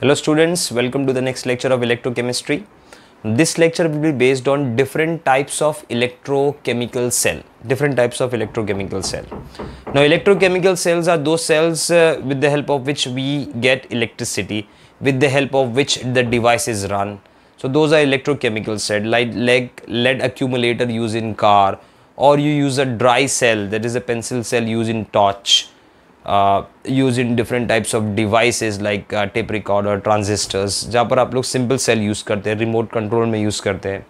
Hello students, welcome to the next lecture of electrochemistry. This lecture will be based on different types of electrochemical cell, different types of electrochemical cell. Now electrochemical cells are those cells uh, with the help of which we get electricity, with the help of which the devices run. So those are electrochemical cell like, like lead accumulator used in car or you use a dry cell that is a pencil cell used in torch use in different types of device like tape और transistors जहाँ पर आप लोग simple cell use करते हैं remote control में use करते हैं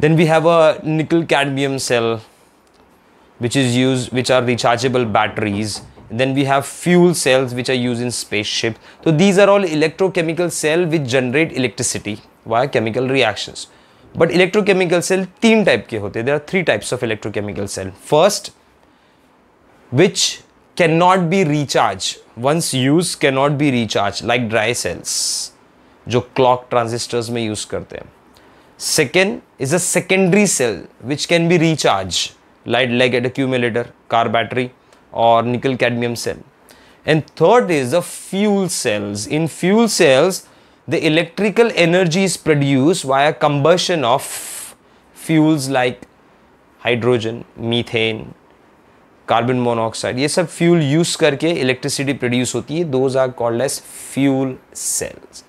then we have a nickel cadmium cell which is use which are rechargeable batteries then we have fuel cells which are use in spaceship तो these are all electrochemical cell which generate electricity by chemical reaction but electrochemical cell तीन type के होते हैं there are three types of electrochemical cell first which cannot be recharged once used cannot be recharged like dry cells जो clock transistors may use करते second is a secondary cell which can be recharged like like an accumulator car battery or nickel cadmium cell and third is the fuel cells in fuel cells the electrical energy is produced via combustion of fuels like hydrogen methane carbon monoxide ये सब fuel use करके electricity produce होती है those are called called as fuel cells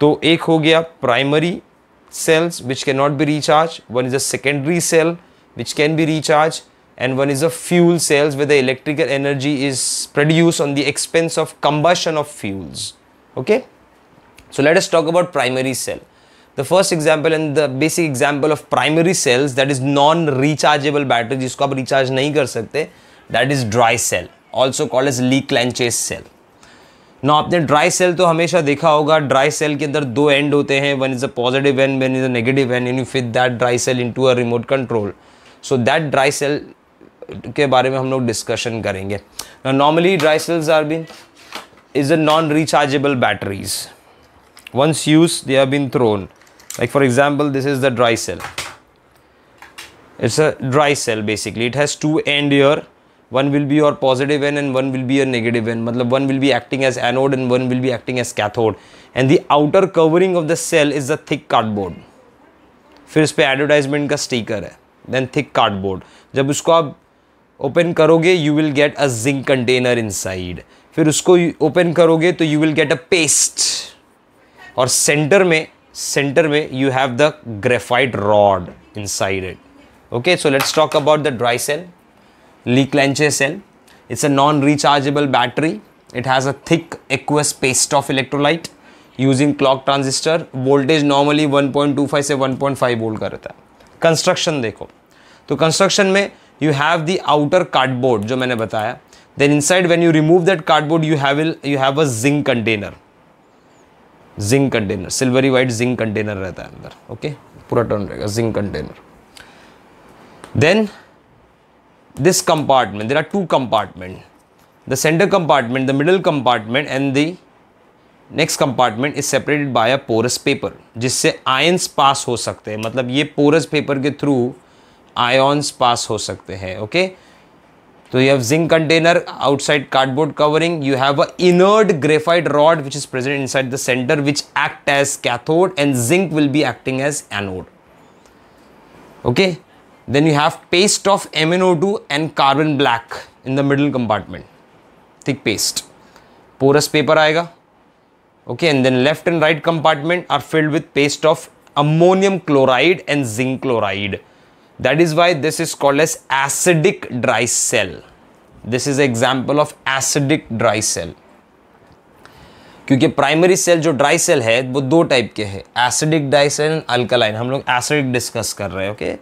तो एक हो गया primary cells which can not be recharge one is a secondary cell which can be recharge and one is a fuel cells with electrical energy is produce on the expense of combustion of fuels okay so let's talk about primary cells the first example and the basic example of primary cells that is non rechargeable battery जिसको आप recharge नहीं कर सकते that is dry cell also call is Leclanché cell ना आपने dry cell तो हमेशा देखा होगा ड्राई सेल के अंदर दो एंड होते हैं one is a positive end one is a negative end you fit that dry cell into a remote control so that dry cell के बारे में हम लोग डिस्कशन करेंगे normally dry cells are been is a non rechargeable batteries once use they are been thrown like for example this is the dry cell it's a dry cell basically it has two end here one will be your positive end and one will be your negative end matlab one will be acting as anode and one will be acting as cathode and the outer covering of the cell is a thick cardboard फिर इस पर advertisement का sticker है then thick cardboard जब उसको आप open करोगे you will get a zinc container inside फिर उसको ओपन करोगे तो you will get a paste और सेंटर में सेंटर में you have the graphite rod inside it okay so let's talk about the dry cell Leclanché cell it's a non rechargeable battery it has a thick aqueous paste of electrolyte using clock transistor voltage normally one point two five से one point five volt का रहता है construction देखो तो construction में you have the outer cardboard जो मैंने बताया then inside when you remove that cardboard you have you have a zinc container zinc container silvery white zinc container रहता है अंदर ओके पूरा टर्न रहेगा zinc container then this compartment there are two compartment the centre compartment the middle compartment and the next compartment is separated by a porous paper जिससे ions pass हो सकते हैं मतलब ये पोरस पेपर के through ions pass हो सकते हैं okay okay? So you have zinc container outside cardboard covering. You have a inert graphite rod which is present inside the center which act as cathode and zinc will be acting as anode. Okay. Then you have paste of MnO2 and carbon black in the middle compartment. Thick paste. Porous paper aega. Okay. And then left and right compartment are filled with paste of ammonium chloride and zinc chloride. that is why this is called as acidic dry cell this is example of acidic dry cell क्योंकि primary cell जो dry cell है वो दो type के हैं acidic dry cell alkaline हम लोग acidic discuss कर रहे हैं okay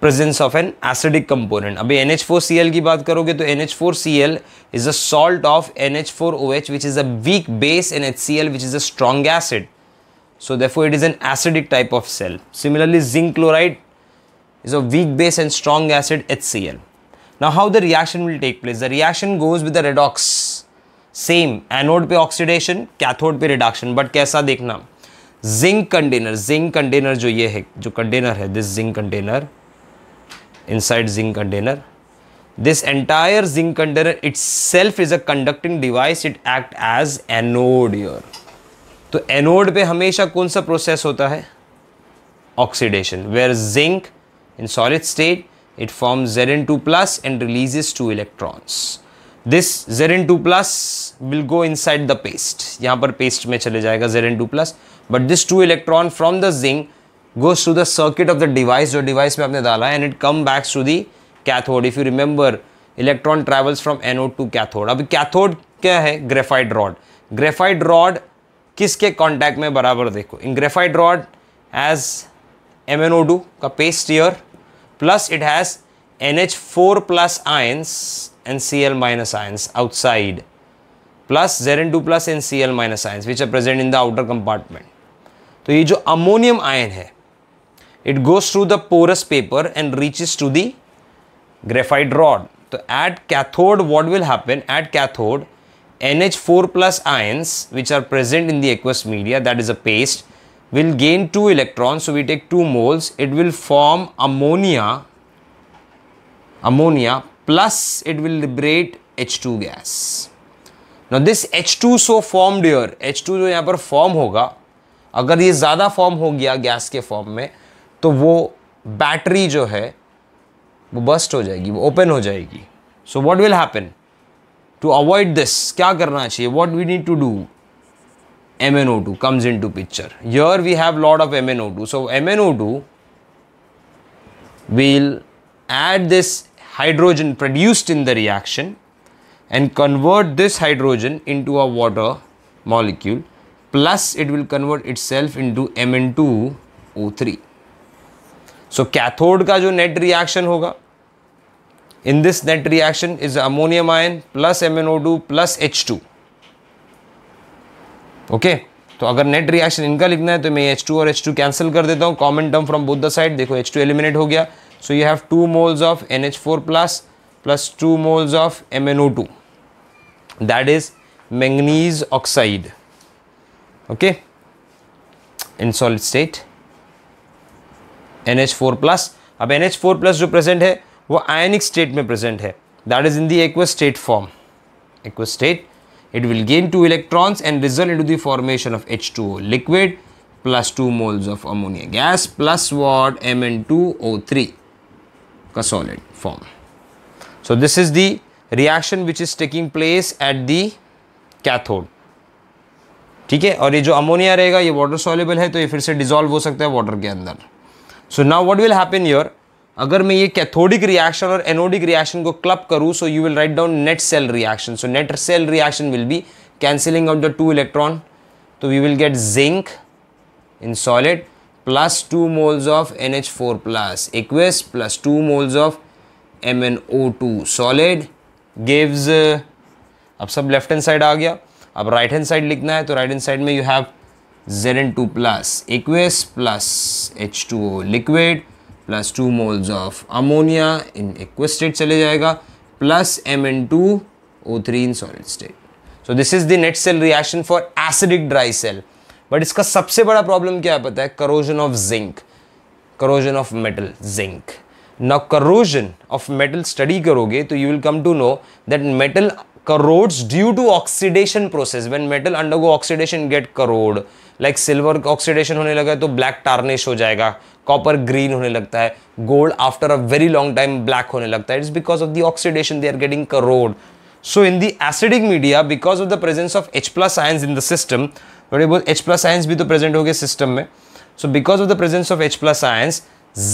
presence of an acidic component अभी N H four C L की बात करोगे तो N H four C L is a salt of N H four O H which is a weak base N H C L which is a strong acid so therefore it is an acidic type of cell similarly zinc chloride is a weak base and strong acid HCl. Now how the reaction will take place? The reaction goes with the redox. Same anode पे oxidation, cathode पे reduction. But कैसा देखना? Zinc container, zinc container जो ये है, जो container है, this zinc container, inside zinc container, this entire zinc container itself is a conducting device. It act as anode here. तो एनोड पे हमेशा कौन सा प्रोसेस होता है oxidation where zinc In solid state, it forms Zn2 plus and releases two electrons. This Zn2 plus will go inside the paste. यहाँ पर paste में चले जाएगा Zn2 plus. But this two electron from the zinc goes through the circuit of the device जो device में आपने डाला है and it come back to the cathode. If you remember, electron travels from anode to cathode. अभी cathode क्या है Graphite rod. Graphite rod किसके contact में बराबर देखो In graphite rod as MnO2 का paste here. plus it has NH4 plus ions and Cl minus ions outside plus Zn2 plus and Cl minus ions which are present in the outer compartment. So, this ammonium ion hai, it goes through the porous paper and reaches to the graphite rod. So, at cathode what will happen at cathode NH4 plus ions which are present in the aqueous media that is a paste will gain two electrons so we take two moles it will form ammonia ammonia plus it will liberate H2 gas now this H2 so formed here H2 jo yahan par form hoga agar ye zyada form ho gaya gas ke form mein to wo battery jo hai wo burst ho jayegi wo open ho jayegi so what will happen to avoid this kya karna chahiye what we need to do MnO2 comes into picture. Here we have lot of MnO2. So MnO2 will add this hydrogen produced in the reaction and convert this hydrogen into a water molecule plus it will convert itself into Mn2O3. So cathode ka jo net reaction hoga. in this net reaction is ammonium ion plus MnO2 plus H2 okay तो अगर net reaction इनका लिखना है तो मैं H2 और H2 cancel कर देता हूँ common term from both the side देखो H2 एलिमिनेट हो गया so you have two moles of N H four plus plus two moles of M N O two that is manganese oxide okay in solid state N H four plus अब N H four plus जो present है वो ionic state में present है that is in the aq state form aq state It will gain 2 electrons and result into the formation of H2O liquid plus 2 moles of ammonia gas plus what Mn2O3 a solid form. So this is the reaction which is taking place at the cathode. ठीक है और ये जो ammonia रहेगा ये water soluble है तो ये फिर से डिजॉल्व हो सकता है वाटर के अंदर so now what will happen your अगर मैं ये कैथोडिक रिएक्शन और एनोडिक रिएक्शन को क्लब करूँ so you will write down net cell reaction so net cell reaction will be cancelling of the two electron तो we will get zinc in solid plus two moles of N H four plus NH4 plus two moles of M N O two solid gives अब सब left hand side आ गया अब right hand side लिखना है तो right hand side में you have Zn2 plus H two O liquid plus two moles of ammonia in aq state चले जाएगा plus M N two O three in solid state so this is the net cell reaction for acidic dry cell but इसका सबसे बड़ा problem क्या है पता है corrosion of zinc corrosion of metal zinc now corrosion of metal study करोगे तो you will come to know that metal due to oxidation process when metal undergo oxidation get corrode like silver oxidation होने लगा है तो black tarnish हो जाएगा copper green होने लगता है gold after a very long time black होने लगता है it's because of the oxidation they are getting corrode so in the acidic media because of the presence of H plus ions in the system थोड़े बहुत H plus ions भी तो present हो गए system में so because of the presence of H plus ions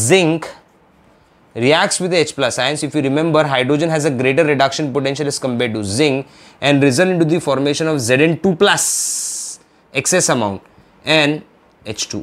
zinc reacts with the H plus ions. If you remember, hydrogen has a greater reduction potential as compared to zinc and result into the formation of Zn2 plus excess amount. N H two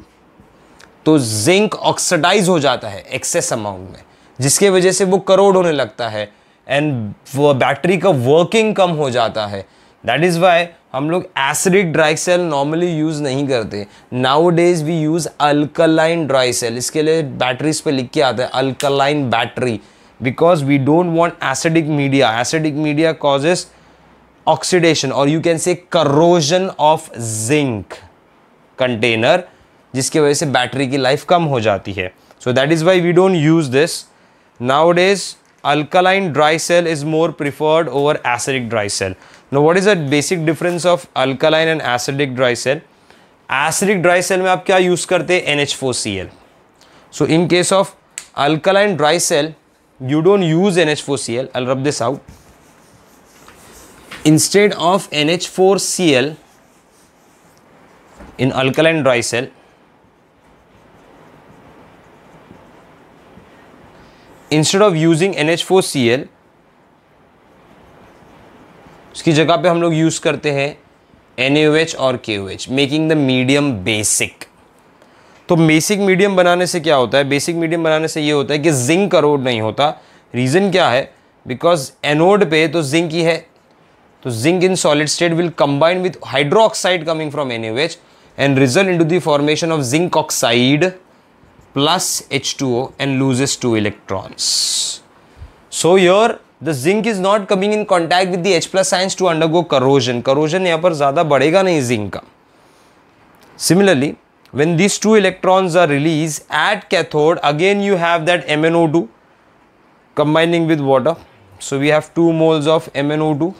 तो zinc oxidise हो जाता है excess amount में जिसके वजह से वो करोड़ होने लगता है एंड वो बैटरी का वर्किंग कम हो जाता है दैट इज़ वाई हम लोग acidic dry cell normally use नहीं करते nowadays we use alkaline dry cell इसके लिए बैटरीज पे लिख के आता है alkaline battery because we don't want acidic media acidic media causes oxidation और you can say corrosion of zinc container जिसकी वजह से बैटरी की लाइफ कम हो जाती है so that is why we don't use this nowadays alkaline dry cell is more preferred over acidic dry cell no what is a basic difference of alkaline and acidic dry cell acidic dry cell में आप क्या use करते हैं N H four C L so in case of alkaline dry cell you don't use N H four C L all rub this out instead of N H four C L in alkaline dry cell instead of using NH4Cl उसकी जगह पे हम लोग use करते हैं NaOH और KOH making the medium basic तो basic medium बनाने से क्या होता है बेसिक मीडियम बनाने से ये होता है कि जिंक करोड नहीं होता रीज़न क्या है बिकॉज एनोड पे तो जिंक ही है तो zinc in solid state will combine with oxide coming from N H and result into the formation of zinc oxide plus H2O and loses two electrons. So here the zinc is not coming in contact with the H plus ions to undergo corrosion. Corrosion यहाँ पर ज़्यादा बढ़ेगा नहीं zinc Similarly, when these two electrons are released at cathode, again you have that MnO2 combining with water. So we have two moles of MnO2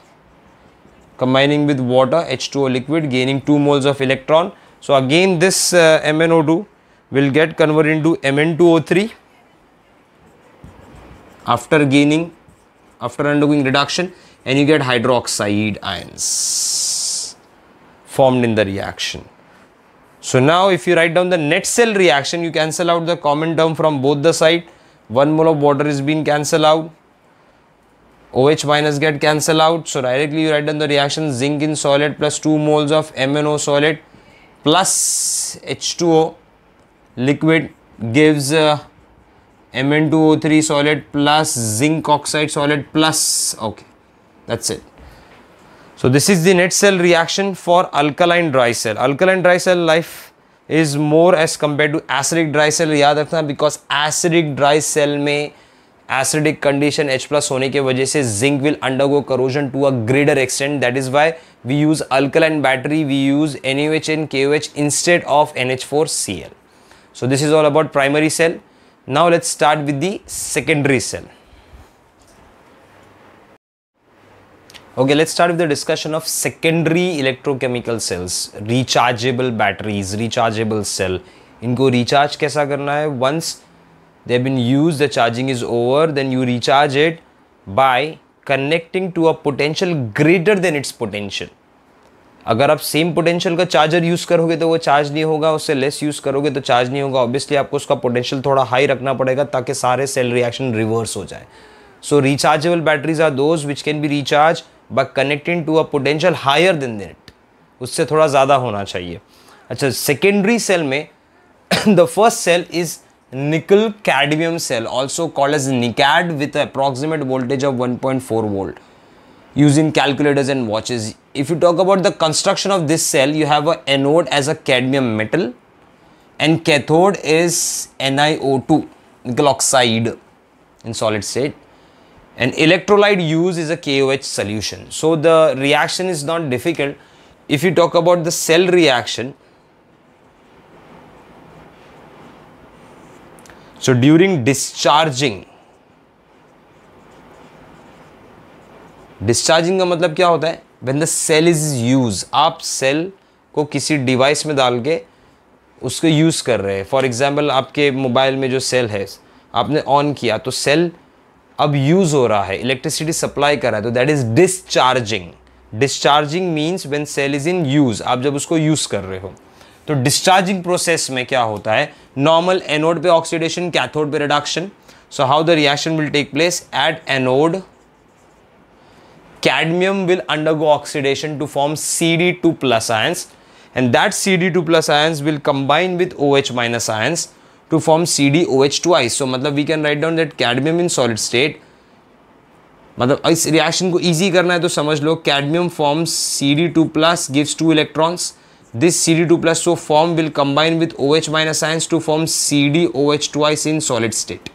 combining with water H2O liquid gaining two moles of electron so, again this uh, MnO2 will get converted into Mn2O3 after gaining after undergoing reduction and you get hydroxide ions formed in the reaction. So now if you write down the net cell reaction you cancel out the common term from both the side 1 mole of water is being cancelled out OH minus get cancelled out so directly you write down the reaction zinc in solid plus 2 moles of MnO solid plus H2O liquid gives uh, Mn2O3 solid plus zinc oxide solid plus okay that's it. So this is the net cell reaction for alkaline dry cell. Alkaline dry cell life is more as compared to acidic dry cell याद रखना because acidic dry cell में acidic condition H plus होने की वजह से zinc will undergo corrosion to a greater extent that is why we use alkaline battery we use N U H and K U H instead of N H four C L so this is all about primary cell now let's start with the secondary cell okay let's start with the discussion of secondary electrochemical cells rechargeable batteries rechargeable cell इनको recharge कैसा करना है? Once have been used the charging is over then you recharge it by connecting to a potential greater than its potential अगर आप same potential का charger use करोगे तो वो चार्ज नहीं होगा उससे लेस यूज़ करोगे तो चार्ज नहीं होगा ऑब्वियसली आपको उसका पोटेंशियल थोड़ा हाई रखना पड़ेगा ताकि सारे सेल रिएक्शन रिवर्स हो जाए so rechargeable batteries are those which can be recharge by connecting to a potential higher than it उससे थोड़ा ज़्यादा होना चाहिए अच्छा सेकेंडरी सेल में the first cell is nickel cadmium cell also called as NiCad with approximate voltage of 1.4 volt using calculators and watches. If you talk about the construction of this cell, you have a anode as a cadmium metal and cathode is NiO2, nickel oxide in solid state. And electrolyte used is a KOH solution. So the reaction is not difficult. If you talk about the cell reaction, so during discharging discharging का मतलब क्या होता है when the cell is use आप cell को किसी device में डाल के उसको यूज़ कर रहे हैं फॉर एग्ज़ाम्पल आपके मोबाइल में जो सेल है आपने ऑन किया तो सेल अब यूज़ हो रहा है इलेक्ट्रिसिटी सप्लाई कर रहा है तो that is discharging discharging means when cell is in use आप जब उसको यूज़ कर रहे हो तो डिस्चार्जिंग प्रोसेस में क्या होता है नॉर्मल एनोड पे ऑक्सीडेशन कैथोड पे reduction so how the reaction will take place at anode cadmium will undergo oxidation to form C D two plus ions and that C D two plus ions will combine with O H minus ions to form C D O H twice so मतलब we can write down that cadmium in solid state मतलब इस रिएक्शन को easy करना है तो समझ लो cadmium form C D two plus gives two electrons This CD2 plus so form will combine with OH minus ions to form CDOH twice in solid state.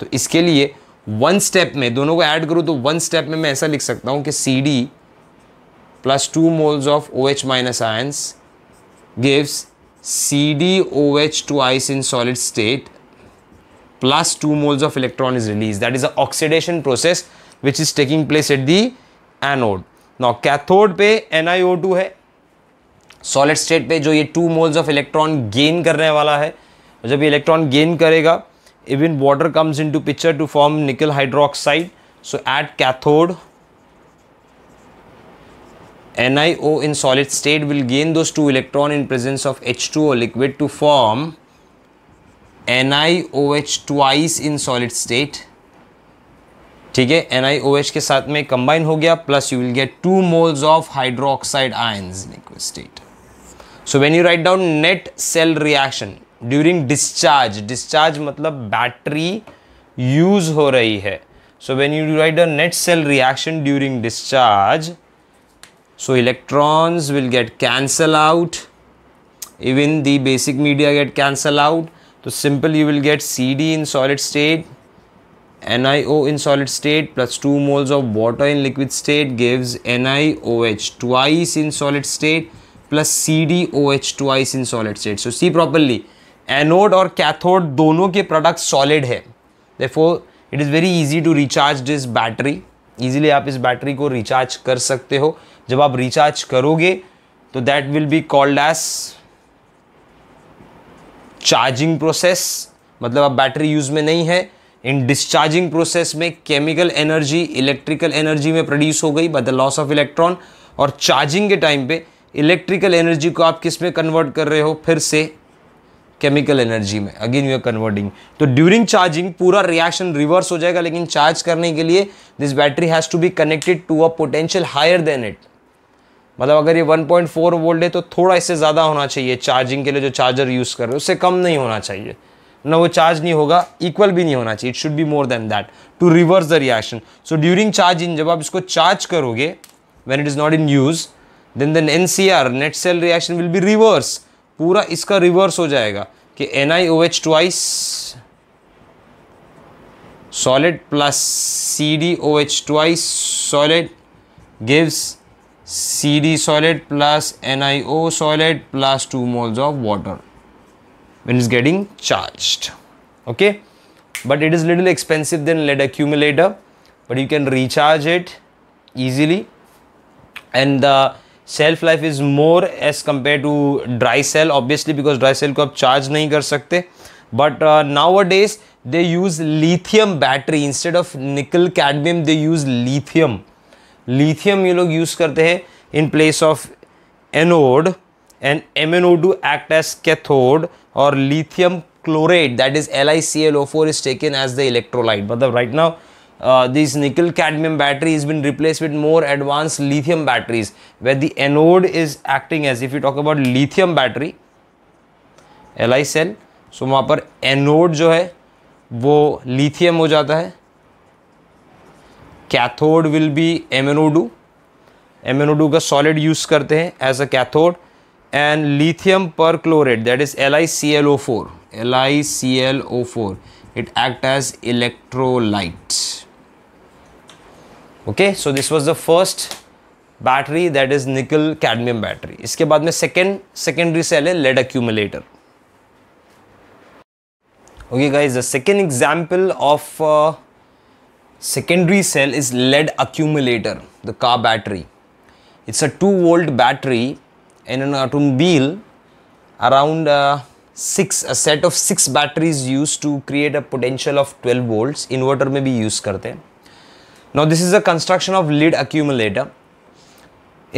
तो इसके लिए वन स्टेप में दोनों को ऐड करूँ तो वन स्टेप में मैं ऐसा लिख सकता हूँ कि C D plus two moles of O H minus ions gives C D O H twice in solid state plus 2 moles of electron is released. That is the oxidation process which is taking place at the anode. Now cathode पे NiO2 है solid state पे जो ये two moles of electron gain करने वाला है जब ये इलेक्ट्रॉन गेन करेगा even water comes into picture to form nickel hydroxide so at cathode NiO two electron in presence of H two O liquid to form N I O H two twice in solid state. ठीक है N I O H के साथ में combine हो गया plus you will get two moles of hydroxide oxide in equal state so when you write down net cell reaction during discharge discharge मतलब battery use हो रही है so when you write down net cell reaction during discharge so electrons will get cancel out even the basic media get cancel out so simple you will get CD in solid state NiO in solid state plus 2 moles of water in liquid state gives NiOH twice in solid state plus C D O H twice in solid state so see properly anode और cathode दोनों के product solid है therefore it is very easy to recharge this battery easily आप इस battery को recharge कर सकते हो जब आप रिचार्ज करोगे तो that will be called as charging process मतलब आप बैटरी यूज में नहीं है इन डिस्चार्जिंग प्रोसेस में केमिकल एनर्जी इलेक्ट्रिकल एनर्जी में प्रोड्यूस हो गई but the loss of electron और चार्जिंग के टाइम पे इलेक्ट्रिकल एनर्जी को आप किस में कन्वर्ट कर रहे हो फिर से केमिकल एनर्जी में अगेन यू आर कन्वर्टिंग तो ड्यूरिंग चार्जिंग पूरा रिएक्शन रिवर्स हो जाएगा लेकिन चार्ज करने के लिए this battery has to be connected to a potential higher than it मतलब अगर ये 1.4 वोल्ट है तो थोड़ा इससे ज़्यादा होना चाहिए चार्जिंग के लिए जो चार्जर यूज़ कर रहे हो उससे कम नहीं होना चाहिए ना वो चार्ज नहीं होगा इक्वल भी नहीं होना चाहिए it should be more than that to reverse the reaction so during charging जब आप इसको चार्ज करोगे when it is not in use then then N C R net cell reaction will be reverse पूरा इसका reverse हो जाएगा कि N I O H twice solid plus C D O H twice solid gives C D solid plus N I O solid plus two moles of water when is getting charge okay but it is little expensive than lead accumulator but you can recharge it easily and the shelf life is more as compare to dry cell obviously because dry cell को आप charge नहीं कर सकते but nowadays they use lithium battery instead of nickel cadmium they use lithium lithium ये लोग use करते हैं in place of anode and M act as cathode और lithium chlorate that is L I C L O four is taken as the electrolyte मतलब right now uh, this nickel cadmium battery has been replaced with more advanced lithium batteries where the anode is acting as if you talk about lithium battery L cell so वहाँ पर anode जो है वो lithium हो जाता है cathode will be M N O two M N O two का solid use करते हैं as a cathode and lithium perchlorate that is L I C L O four L I C L O four it act as electrolytes okay so this was the first battery that is nickel cadmium battery इसके बाद में second secondary cell है lead accumulator okay का is the second example of secondary cell is lead accumulator the का battery it's a two volt battery in an automobile around six a set of six batteries use to create a potential of twelve volt inverter में भी use करते हैं now this is the construction of lid accumulator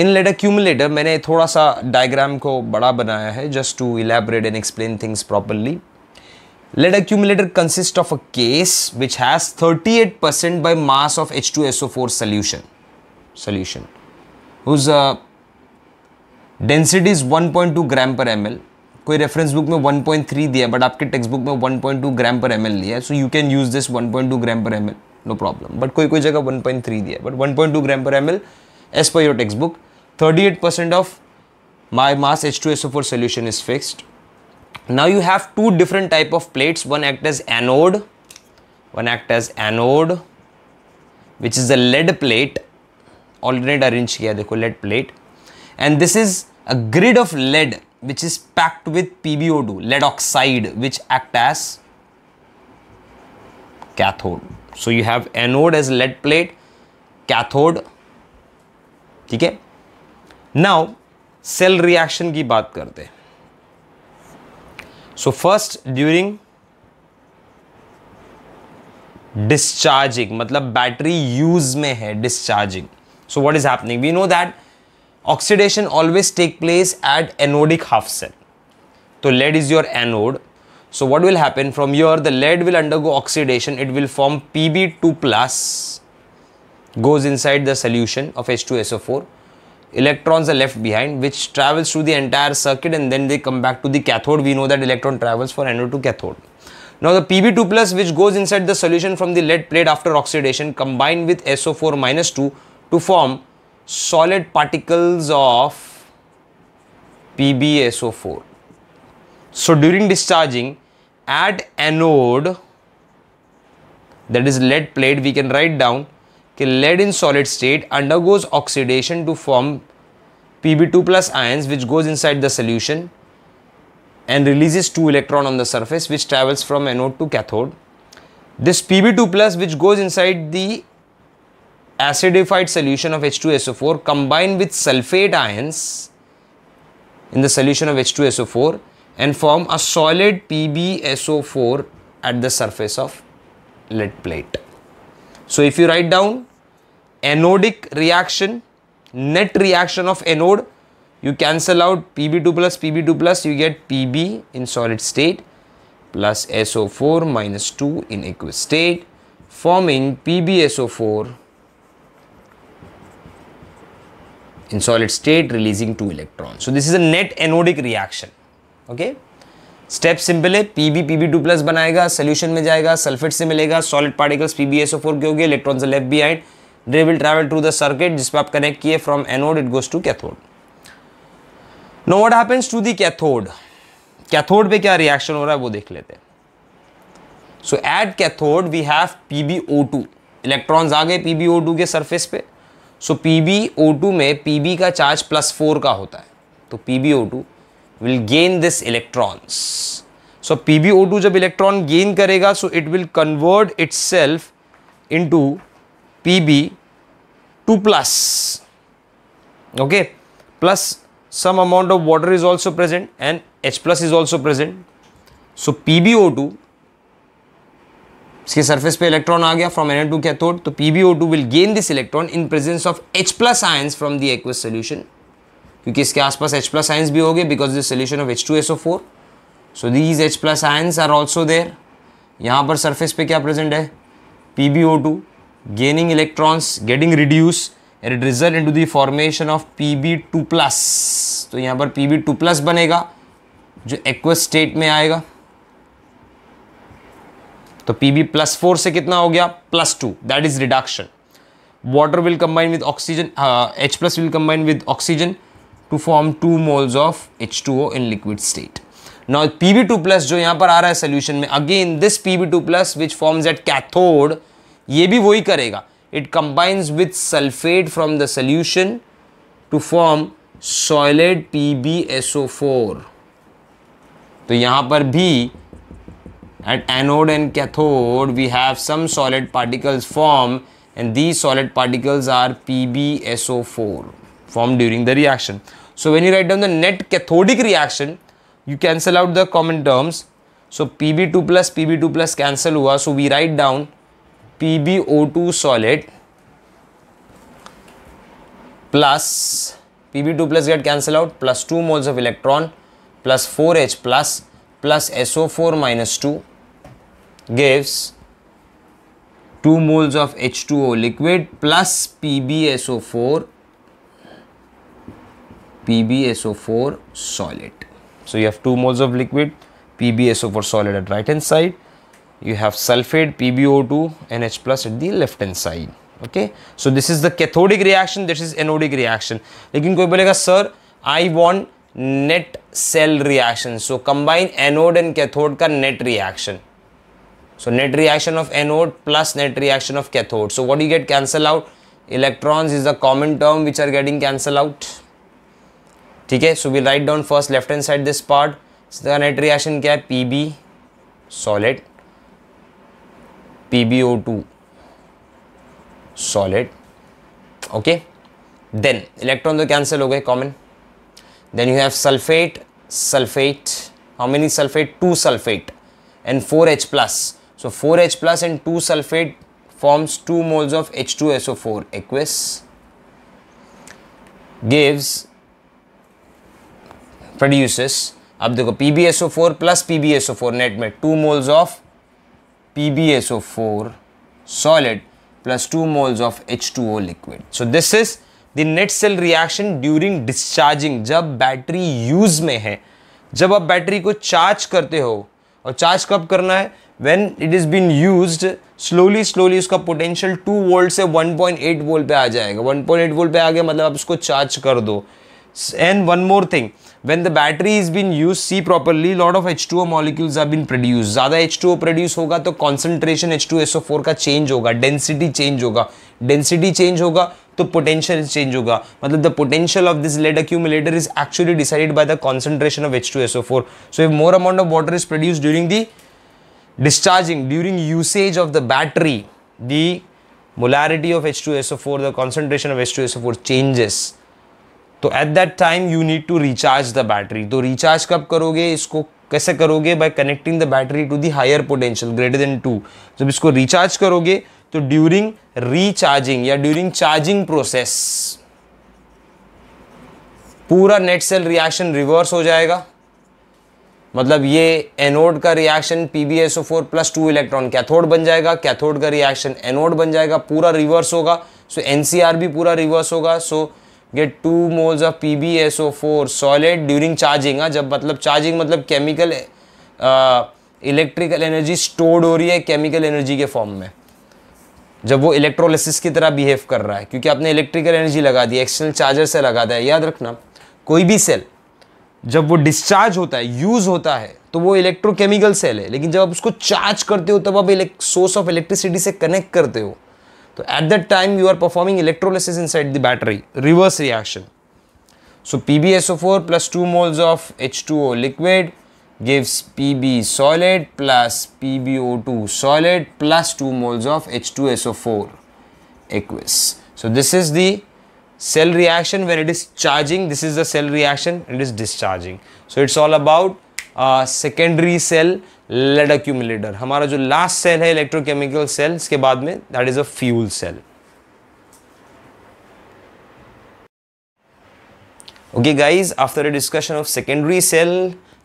in lead accumulator मैंने थोड़ा सा diagram को बड़ा बनाया है just to elaborate and explain things properly lead accumulator consist of a case which has eight percent by mass of H two S O four solution solution whose density is two gram per M L कोई reference book में one point three दिया but आपके text book में one point two gram per M L लिया so you can use this one point two gram per M L no problem but कोई कोई जगह three दिया but point two gram per M L as per your text book thirty eight percent of my mass H two S O four solution is fixed now you have two different type of plates one act as anode one act as anode which is a lead plate already arrange किया देखो lead plate and this is a grid of lead which is packed with P B O two lead oxide which act as cathode so you have anode as lead plate cathode ठीक है now cell reaction की बात करते so first during discharging मतलब battery use में है discharging so what is happening we know that oxidation always take place at anodic half cell तो lead is your anode So what will happen from here the lead will undergo oxidation it will form Pb2 plus goes inside the solution of H2SO4 electrons are left behind which travels through the entire circuit and then they come back to the cathode we know that electron travels from anode to cathode now the Pb2 plus which goes inside the solution from the lead plate after oxidation combined with SO4 minus 2 to form solid particles of PbSO4. So during discharging at anode that is lead plate we can write down कि lead in solid state undergoes oxidation to form Pb2 plus ions which goes inside the solution and releases two electron on the surface which travels from anode to cathode. This Pb2 plus which goes inside the acidified solution of H2SO4 combined with sulfate ions in the solution of H2SO4 and form a solid PbSO4 at the surface of lead plate. So if you write down anodic reaction, net reaction of anode, you cancel out Pb2 plus Pb2 plus, you get Pb in solid state plus SO4 minus 2 in aqueous state forming PbSO4 in solid state releasing 2 electrons. So this is a net anodic reaction. Okay step simple है PB PB two plus बनाएगा solution में जाएगा sulphate से मिलेगा solid particles P B S O four के हो गए electron से left behind they will travel to the circuit जिसपे आप कनेक्ट किए from anode it goes to cathode no what happens to the cathode cathode पे क्या रिएक्शन हो रहा है वो देख लेते हैं so at cathode we have P B O two electrons आ गए पी बी ओ टू के सर्फेस पे so P B O two में पी बी का चार्ज प्लस फोर का होता है तो P B O two will gain this electrons. So PbO2 jab electron gain karega, so it will convert itself into Pb2 plus. Okay, plus some amount of water is also present and H plus is also present. So PbO2, iske surface pe electron aa from NO2 cathode, to PbO2 will gain this electron in presence of H plus ions from the aqueous solution क्योंकि इसके आसपास H plus ions भी होंगे because the solution of H two S O four so these H plus ions are also there यहाँ पर surface पे क्या present है P B O two gaining electrons getting reduce and result in to the formation of P B two plus तो यहाँ पर P B two plus बनेगा जो एक्व स्टेट में आएगा तो पी बी प्लस फोर से कितना हो गया plus two that is reduction water will combine with oxygen H plus will combine with oxygen to form 2 moles of H2O in liquid state. Now Pb2 plus जो यहाँ पर आ रहा है solution में again this Pb2 plus which forms at cathode ये भी वही करेगा it combines with sulfate from the solution to form solid PbSO4 तो यहाँ पर भी at anode and cathode we have some solid particles form and these solid particles are PbSO4 formed during the reaction. So when you write down the net cathodic reaction, you cancel out the common terms. So Pb2 plus Pb2 plus cancel hua. So we write down PbO2 solid plus Pb2 plus get cancel out plus 2 moles of electron plus 4H plus plus SO4 minus 2 gives 2 moles of H2O liquid plus PbSO4 PbSO4 solid. So you have two moles of liquid, PbSO4 solid at right hand side. You have sulfate PbO2 NH plus at the left hand side. Okay. So this is the cathodic reaction. This is anodic reaction. लेकिन कोई बोलेगा sir, I want net cell reaction. So combine anode and cathode का net reaction. So net reaction of anode plus net reaction of cathode. So what do you get cancel out? Electrons is the common term which are getting cancel out. ठीक है so we write down first left hand side this part इसका net reaction क्या है P B solid P B O two solid okay then electron तो cancel हो गए common then you have sulphate sulphate how many sulfate 2 sulfate and 4h plus so 4h plus and 2 sulfate forms 2 moles of h2so4 aqueous gives produces अब देखो P B S O four plus P B S O four net में two moles of P B S O four solid plus 2 moles of H2O liquid. So this is the net cell reaction during discharging. जब battery use में है जब आप battery को charge करते हो और चार्ज कब करना है when it is been used slowly slowly उसका potential टू वोल्ट से 1.8 वोल्ट पे आ जाएगा 1.8 वोल्ट पे आ गया मतलब आप उसको चार्ज कर दो And one more thing, when the battery is being used see properly, lot of H2O molecules have been produced. ज़्यादा H2O produce होगा तो concentration H2SO4 का change होगा, density change होगा, density change होगा तो potential change होगा मतलब the potential of this lead accumulator is actually decided by the concentration of H2SO4. So if more amount of water is produced during the discharging, during usage of the battery, the molarity of H2SO4, the concentration of H2SO4 changes. तो at that time you need to recharge the battery तो recharge कब करोगे इसको कैसे करोगे by connecting the battery to the higher potential greater than two जब इसको recharge करोगे तो ड्यूरिंग रिचार्जिंग या ड्यूरिंग चार्जिंग प्रोसेस पूरा नेट सेल रिएक्शन रिवर्स हो जाएगा मतलब ये एनोड का reaction P B S O four plus two electron cathode बन जाएगा कैथोड का रिएक्शन एनोड बन जाएगा पूरा रिवर्स होगा सो एन सी आर भी पूरा रिवर्स होगा so so, get two moles of P B S O four solid during charging हाँ जब मतलब चार्जिंग मतलब केमिकल इलेक्ट्रिकल एनर्जी स्टोर्ड हो रही है केमिकल एनर्जी के फॉर्म में जब वो इलेक्ट्रोलिसिस की तरह बिहेव कर रहा है क्योंकि आपने इलेक्ट्रिकल एनर्जी लगा दी एक्सटर्नल चार्जर से लगा दिया याद रखना कोई भी सेल जब वो डिस्चार्ज होता है यूज़ होता है तो वो इलेक्ट्रोकेमिकल सेल है लेकिन जब आप उसको चार्ज करते हो तब आप सोर्स ऑफ इलेक्ट्रिसिटी से कनेक्ट करते हो So at that time you are performing electrolysis inside the battery, reverse reaction. So PbSO4 plus 2 moles of H2O liquid gives Pb solid plus PbO2 solid plus 2 moles of H2SO4 aqueous. So this is the cell reaction when it is charging this is the cell reaction it is discharging so it's all about uh, secondary cell lead accumulator हमारा जो last cell है electrochemical cell इसके बाद में that is a fuel cell okay guys after a discussion of secondary cell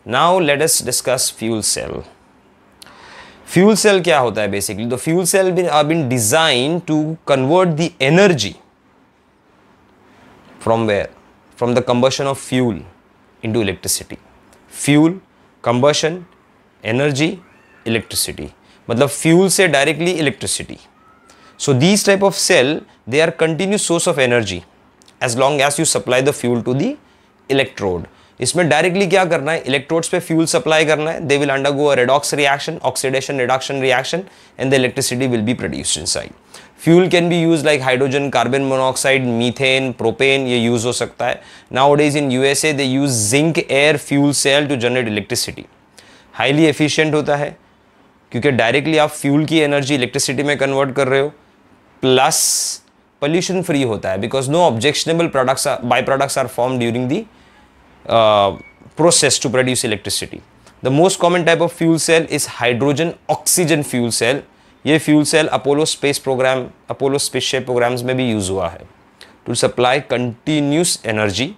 now let us discuss fuel cell fuel cell क्या होता है basically तो fuel cell are been design to convert the energy from where from the combustion of fuel in to electricity fuel combustion energy electricity मतलब fuel से directly electricity so these type of cell they are continue source of energy as long as you supply the fuel to the electrode इसमें directly क्या करना है electrodes पे fuel supply करना है they will go a redox reaction oxidation reduction reaction and the electricity will be produce in side fuel can be use like hydrogen carbon monoxide methane propane ये use हो सकता है now is in USA they use zinc air fuel cell to generate electricity highly efficient होता है क्योंकि directly आप fuel की energy electricity में कन्वर्ट कर रहे हो प्लस पोल्यूशन फ्री होता है because no objectionable products by products are form during the process to produce electricity the most common type of fuel cell is hydrogen oxygen fuel cell ये fuel cell Apollo space program Apollo spaceship programs में भी use हुआ है to supply continuous energy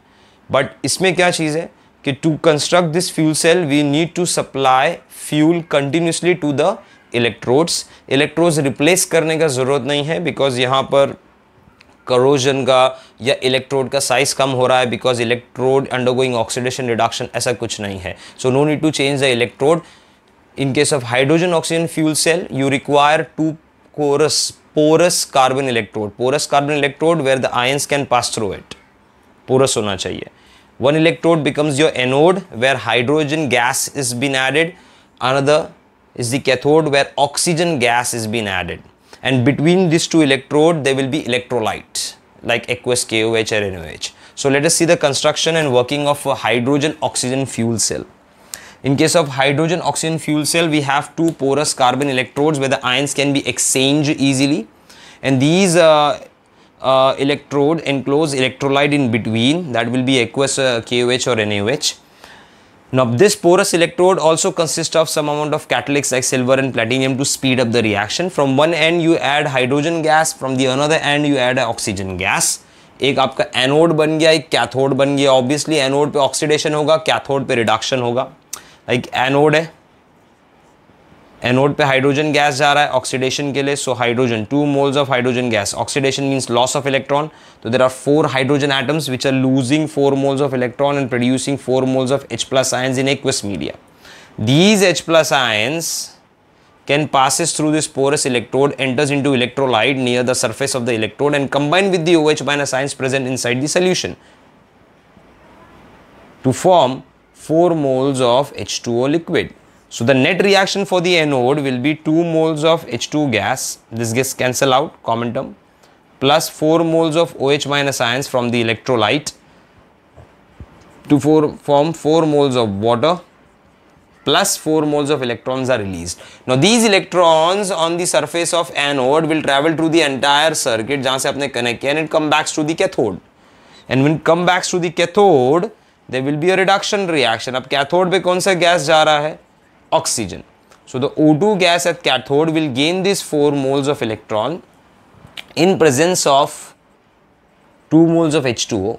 but इसमें क्या चीज़ है कि to construct this fuel cell we need to supply fuel continuously to the electrodes electrodes replace करने का ज़रूरत नहीं है बिकॉज यहाँ पर करोजन का या इलेक्ट्रोड का साइज कम हो रहा है because electrode undergoing oxidation reduction ऐसा कुछ नहीं है so no need to change the electrode in case of hydrogen oxygen fuel cell you require to coarse porous carbon electrode porous carbon electrode where the ions can pass through it porous होना चाहिए One electrode becomes your anode where hydrogen gas is being added. Another is the cathode where oxygen gas is being added. And between these two electrode, there will be electrolyte like aqueous KOH or NOH. So let us see the construction and working of a hydrogen oxygen fuel cell. In case of hydrogen oxygen fuel cell, we have two porous carbon electrodes where the ions can be exchanged easily. And these uh, uh, electrode enclose electrolyte in between that will be aqueous uh, KOH or NaOH. Now this porous electrode also consists of some amount of catalysts like silver and platinum to speed up the reaction. From one end you add hydrogen gas, from the another end you add oxygen gas. एक आपका anode बन गया एक cathode बन गया obviously anode पे oxidation होगा cathode पे रिडक्शन होगा लाइक एनोड है एनोड पे हाइड्रोजन गैस जा रहा है ऑक्सीडेशन के लिए so hydrogen two moles of hydrogen gas oxidation means loss of electron तो there are four hydrogen atoms which are losing four moles of electron and producing four moles of H plus ions in aqueous media these H plus ions can passes through this porous electrode enters in to electrolyte near the surface of the electrode and combine with the O H बाइन ions present in side the solution to form four moles of H two O liquid So the net reaction for the anode will be 2 moles of H2 gas, this gets cancel out, common term, plus 4 moles of OH minus ions from the electrolyte to four, form 4 moles of water plus 4 moles of electrons are released. Now these electrons on the surface of anode will travel through the entire circuit jahan se apne connect and it come back to the cathode. And when it come back to the cathode, there will be a reduction reaction. Ab cathode pe kaun sa gas ja raha hai? oxygen. So the O2 gas at cathode will gain these four moles of electron in presence of two moles of H2O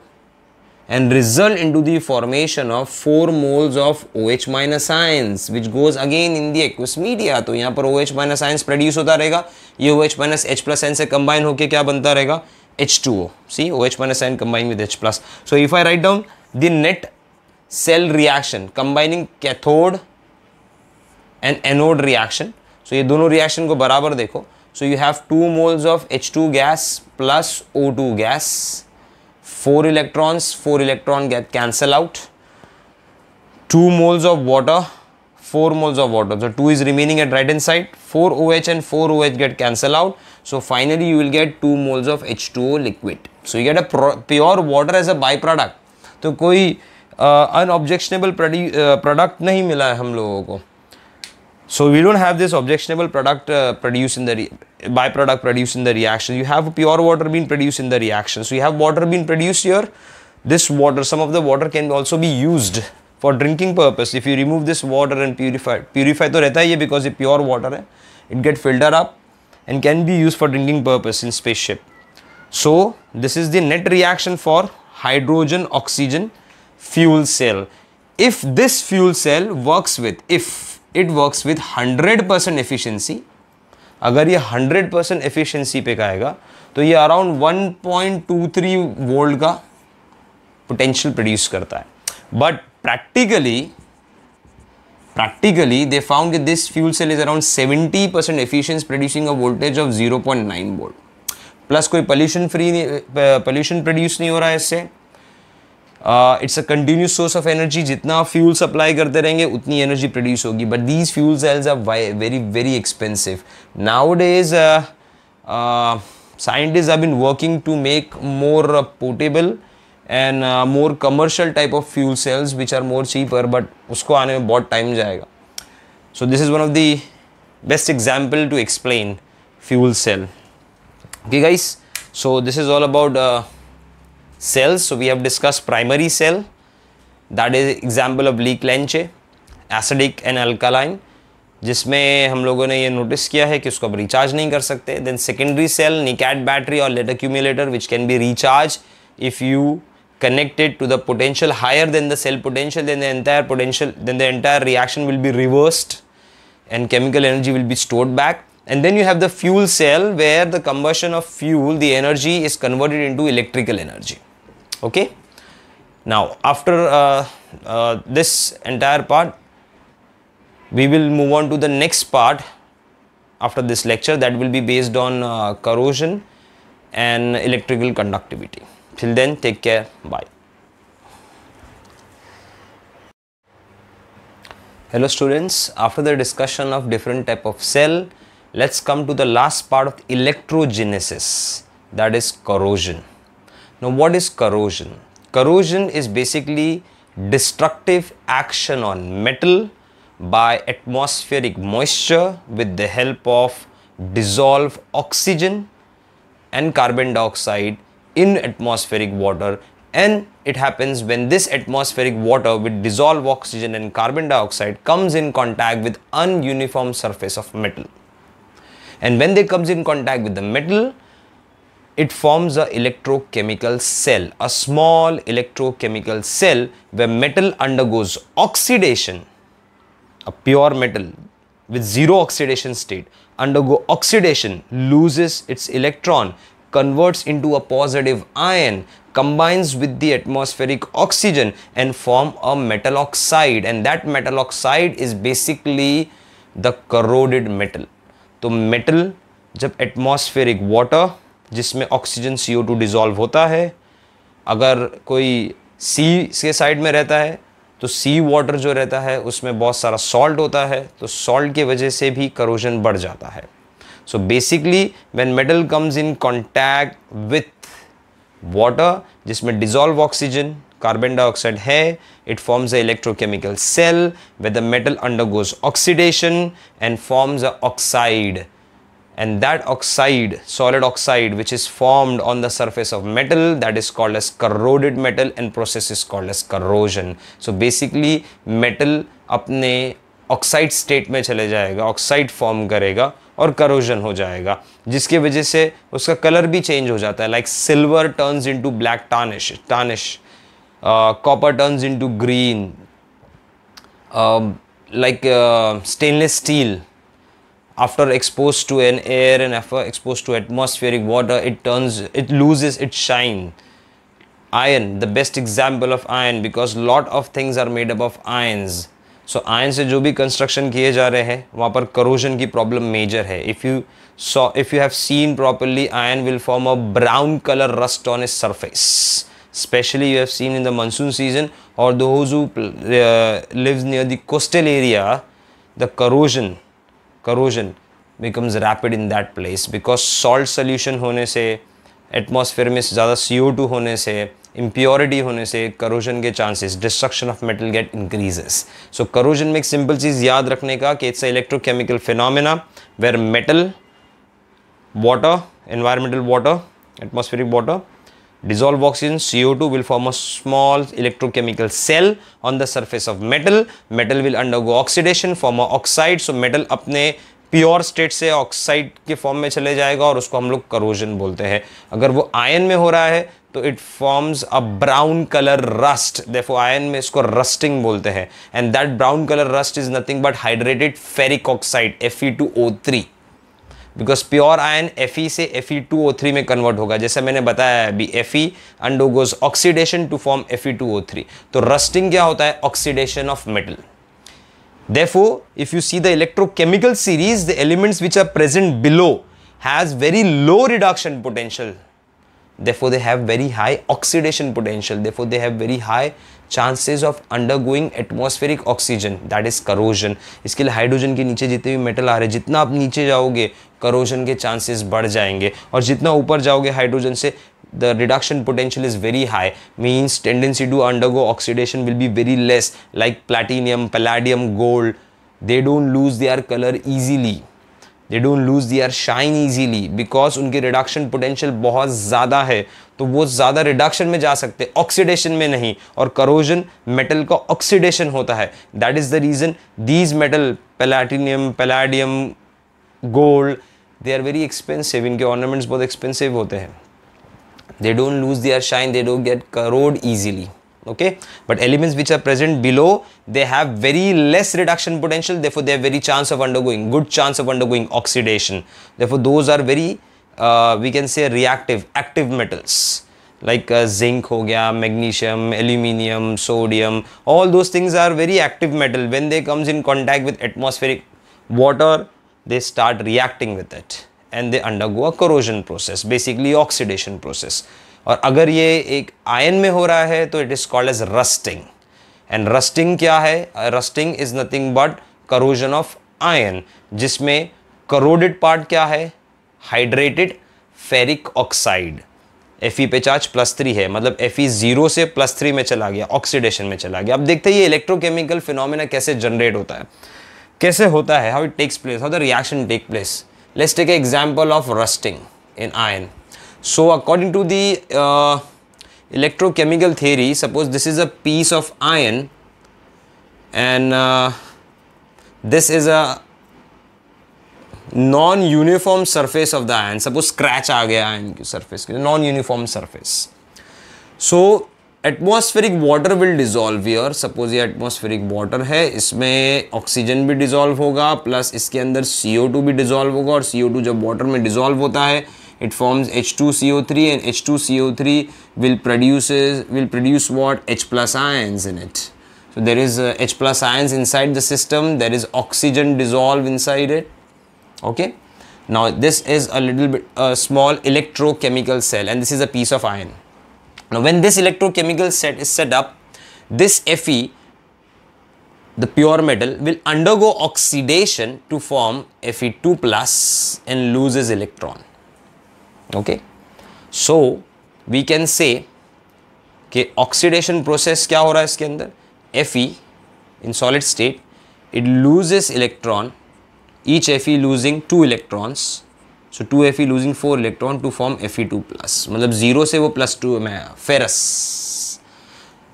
and result into the formation of four moles of OH minus ions which goes again in the aqueous media. तो यहाँ par OH minus ions produce hota rahega. Ye OH minus H plus ion se combine hoke kya banta rahega? H2O. See OH minus ion combined with H plus. So if I write down the net cell reaction combining cathode and anode reaction so ये दोनों reaction को बराबर देखो so you have two moles of H two gas plus O two gas four electrons four electron get cancel out two moles of water four moles of water so two is remaining at right hand side four O H and four O H get cancel out so finally you will get two moles of H two O liquid so you get a pure water as a by product तो कोई अनऑब्जेक्शनेबल uh, product uh, नहीं मिला है हम लोगों को So we don't have this objectionable product uh, produced in the byproduct produced in the reaction. You have pure water being produced in the reaction. So you have water being produced here. This water, some of the water can also be used for drinking purpose. If you remove this water and purify, purify तो रहता because it pure water It get filtered up and can be used for drinking purpose in spaceship. So this is the net reaction for hydrogen oxygen fuel cell. If this fuel cell works with if it works with hundred percent efficiency अगर ये hundred percent efficiency पे आएगा तो ये around one point two three volt का potential produce करता है but practically practically they found this fuel cell is around seventy percent efficiency producing a voltage of zero point nine volt plus कोई pollution free pollution produce नहीं हो रहा है इससे it's a continuous source of energy जितना fuel supply करते रहेंगे उतनी एनर्जी प्रोड्यूस होगी but these fuel cells are very very expensive now is scientist are been working to make more portable and more commercial type of fuel cells which are more cheaper but उसको आने में बहुत time जाएगा so this is one of the best example to explain fuel cell ठीक है इस so this is all about cells. So we have discussed primary cell that is example of Lee Clenche acidic and alkaline जिसमें हम लोगों ने ये notice किया है कि उसको अब रिचार्ज नहीं कर सकते then secondary cell nicad battery और lead accumulator which can be recharge if you connected to the potential higher than the cell potential then the entire potential then the entire reaction will be reversed and chemical energy will be stored back and then you have the fuel cell where the combustion of fuel the energy is converted into electrical energy okay now after uh, uh, this entire part we will move on to the next part after this lecture that will be based on uh, corrosion and electrical conductivity till then take care bye hello students after the discussion of different type of cell let's come to the last part of electrogenesis that is corrosion now, what is corrosion? Corrosion is basically destructive action on metal by atmospheric moisture with the help of dissolved oxygen and carbon dioxide in atmospheric water and it happens when this atmospheric water with dissolved oxygen and carbon dioxide comes in contact with ununiform surface of metal and when they comes in contact with the metal it forms a electrochemical cell, a small electrochemical cell where metal undergoes oxidation, a pure metal with zero oxidation state, undergo oxidation, loses its electron, converts into a positive ion, combines with the atmospheric oxygen and form a metal oxide and that metal oxide is basically the corroded metal. So metal, जब atmospheric water जिसमें oxygen C O two dissolve होता है अगर कोई सी के side में रहता है तो सी वाटर जो रहता है उसमें बहुत सारा सॉल्ट होता है तो सॉल्ट की वजह से भी करोजन बढ़ जाता है so basically when metal comes in contact with water जिसमें डिजॉल्व ऑक्सीजन कार्बन डाइऑक्साइड है it forms a electrochemical cell where the metal undergoes oxidation and forms a oxide and that oxide solid oxide which is formed on the surface of metal that is called as corroded metal and process is called as corrosion so basically metal अपने oxide state में चले जाएगा oxide form करेगा और corrosion हो जाएगा जिसकी वजह से उसका कलर भी चेंज हो जाता है like silver turns into black tarnish tarnish copper turns into green like stainless steel after exposed to an air and after exposed to atmospheric water it turns it loses its shine iron the best example of iron because lot of things are made up of ions so so, iron से जो भी construction किए जा रहे हैं वहाँ पर corrosion की प्रॉब्लम मेजर है if you saw if you have seen properly iron will form a brown colour rust on its surface specially you have seen in the monsoon season और those who lives near the coastal area the corrosion corrosion becomes rapid in that place because salt solution होने से atmosphere में ज़्यादा सी O to होने से impurity होने से corrosion के chances destruction of metal get increases so corrosion में एक सिंपल चीज़ याद रखने का कि it's a electrochemical phenomena where metal water environmental water atmospheric water Dissolved oxygen CO2 will form a small electrochemical cell on the surface of metal. Metal will undergo oxidation, form a oxide. So metal अपने pure state से oxide के form में चले जाएगा और उसको हम लोग करोजन बोलते हैं अगर वो आयन में हो रहा है तो it forms a brown colour rust देखो आयन में इसको रस्टिंग बोलते हैं and that brown colour rust is nothing but hydrated ferric oxide F E two O three because pure iron F E से F E two O three में convert होगा जैसे मैंने बताया है अभी F E undergoes oxidation to form F E two O three तो rusting क्या होता है oxidation of metal therefore if you see the electrochemical series the elements which are present below has very low reduction potential therefore they have very high oxidation potential therefore they have very high chances of undergoing atmospheric oxygen that is corrosion इसके लिए hydrogen के नीचे जितने भी metal आ रहे हैं जितना आप नीचे जाओगे करोजन के चांसेस बढ़ जाएंगे और जितना ऊपर जाओगे हाइड्रोजन से the reduction potential is very high means tendency to undergo oxidation will be very less like platinum palladium gold they don't lose their color easily they don't lose their shine easily because उनकी reduction potential बहुत ज़्यादा है तो वो ज़्यादा reduction में जा सकते ऑक्सीडेशन में नहीं और करोजन मेटल का ऑक्सीडेशन होता है that is the reason these metal platinum palladium gold they are very expensive इनके ऑर्नामेंट्स बहुत एक्सपेंसिव होते हैं they don't lose their shine they don't get corrode easily okay but elements which are present below they have very less reduction potential therefore they have very chance of undergoing good chance of undergoing oxidation therefore those are very uh, we can say reactive active metals like uh, zinc ho gaya, magnesium aluminium sodium all those things are very active metal when they comes in contact with atmospheric water they start reacting with it and they undergo a corrosion process basically oxidation process और अगर ये एक ion में हो रहा है तो it is called as rusting and rusting क्या है rusting is nothing but corrosion of iron जिसमें करोडेड पार्ट क्या है हाइड्रेटेड फेरिक ऑक्साइड एफ पे चार्ज प्लस थ्री है मतलब एफ ई जीरो से प्लस थ्री में चला गया ऑक्सीडेशन में चला गया अब देखते हैं ये इलेक्ट्रोकेमिकल फिनोमिना कैसे जनरेट होता है कैसे होता है how it takes place how the reaction take place let's take example of rusting in iron so according to the electrochemical theory suppose this is a piece of iron and this is a non uniform surface of the iron suppose scratch आ गया iron की surface के non uniform surface so atmospheric water will dissolve here suppose ये atmospheric water है इसमें oxygen भी dissolve होगा plus इसके अंदर सी ओ टू भी डिजॉल्व होगा और सी ओ टू जब वाटर में डिजॉल्व होता है it forms H2CO3 and H2CO3 will produces will produce what H plus ions in it. So there is H plus ions inside the system, there is oxygen dissolved inside it. Okay. Now this is a little bit a small electrochemical cell and this is a piece of iron. Now when this electrochemical set is set up, this Fe, the pure metal will undergo oxidation to form Fe2 plus and loses electron. Okay so we can say कि oxidation process क्या हो रहा है इसके अंदर F E in solid state it loses electron each F E losing two electrons so two F E losing four electron to form F E two plus मतलब zero से वो प्लस टू में ferrous